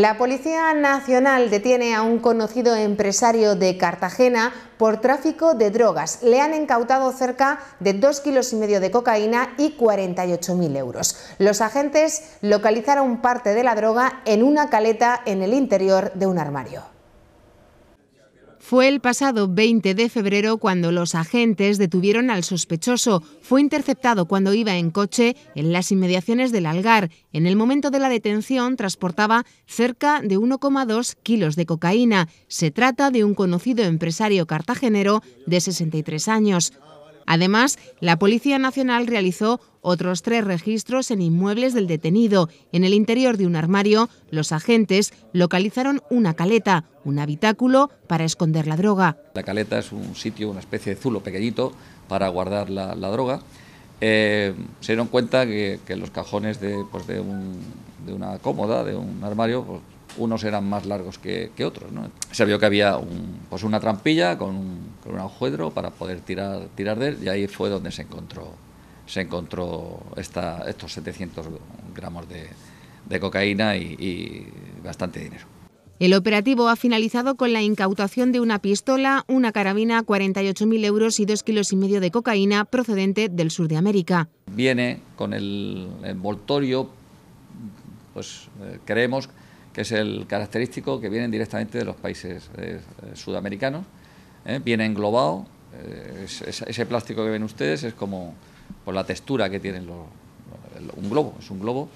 La Policía Nacional detiene a un conocido empresario de Cartagena por tráfico de drogas. Le han incautado cerca de 2 kilos y medio de cocaína y 48.000 euros. Los agentes localizaron parte de la droga en una caleta en el interior de un armario. Fue el pasado 20 de febrero cuando los agentes detuvieron al sospechoso. Fue interceptado cuando iba en coche en las inmediaciones del Algar. En el momento de la detención transportaba cerca de 1,2 kilos de cocaína. Se trata de un conocido empresario cartagenero de 63 años. Además, la Policía Nacional realizó otros tres registros en inmuebles del detenido. En el interior de un armario, los agentes localizaron una caleta, un habitáculo para esconder la droga. La caleta es un sitio, una especie de zulo pequeñito para guardar la, droga. Eh, se dieron cuenta que, los cajones pues, de, una cómoda, de un armario, pues, unos eran más largos que, otros. Se vio que había pues, una trampilla con un, con para poder tirar, tirar de él y ahí fue donde se encontró se encontró esta, estos 700 gramos de, cocaína y, bastante dinero. El operativo ha finalizado con la incautación de una pistola, una carabina, 48.000 euros y dos kilos y medio de cocaína procedente del sur de América. Viene con el envoltorio, pues eh, creemos que es el característico que vienen directamente de los países eh, sudamericanos. ¿eh? viene englobado, ese plástico que ven ustedes es como por la textura que tienen los, un globo, es un globo.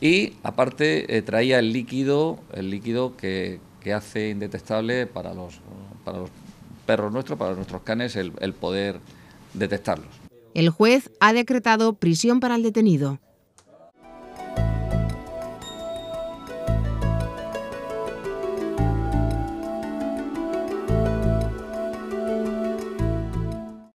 Y aparte eh, traía el líquido, el líquido que, hace indetectable para los, para los perros nuestros, para nuestros canes, el poder detectarlos. El juez ha decretado prisión para el detenido.